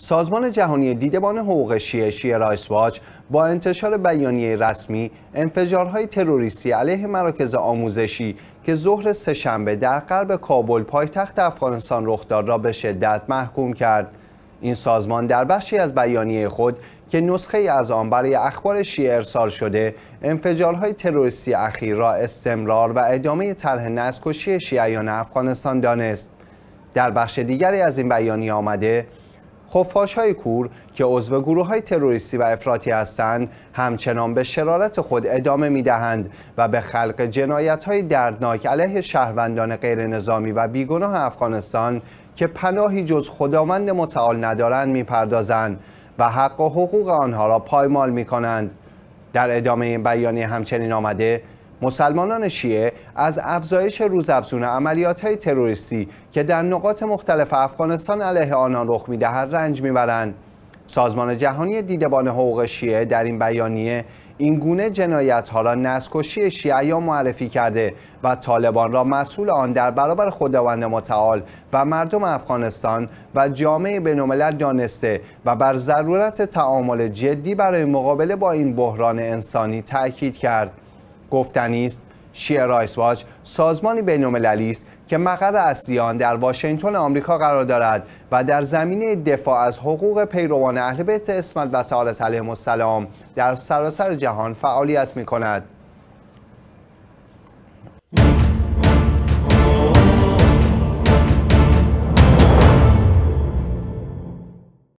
سازمان جهانی دیدبان حقوق شیعه شیعه رایس واچ با انتشار بیانیه رسمی انفجارهای تروریستی علیه مراکز آموزشی که ظهر سهشنبه در غرب کابل پایتخت افغانستان رخ داد را به شدت محکوم کرد این سازمان در بخشی از بیانیه خود که نسخه از آن برای اخبار شیعه ارسال شده انفجارهای تروریستی اخیر را استمرار و ادامه طرح نسکشی شیعیان افغانستان دانست در بخش دیگری از این بیانیه آمده خفاش های کور که عضو گروه های تروریستی و افراطی هستند همچنان به شرارت خود ادامه می دهند و به خلق جنایت های دردناک علیه شهروندان غیر نظامی و بیگناه افغانستان که پناهی جز خداوند متعال ندارند میپردازند و حق و حقوق آنها را پایمال می کنند. در ادامه این بیانیه همچنین آمده مسلمانان شیعه از افزایش روزافزون عملیات های تروریستی که در نقاط مختلف افغانستان علیه آنان رخ میدهد رنج میبرند سازمان جهانی دیدبان حقوق شیعه در این بیانیه این گونه جنایت ها را نسکشی شیعیان معرفی کرده و طالبان را مسئول آن در برابر خداوند متعال و مردم افغانستان و جامعه بینالملل دانسته و بر ضرورت تعامل جدی برای مقابله با این بحران انسانی تأکید کرد گفتنی است شیر واچ سازمانی بین‌المللی است که مقر اصلی آن در واشنگتن آمریکا قرار دارد و در زمینه دفاع از حقوق پیروان اهل بیت اسمت و تعالت علیهم السلام در سراسر جهان فعالیت می کند.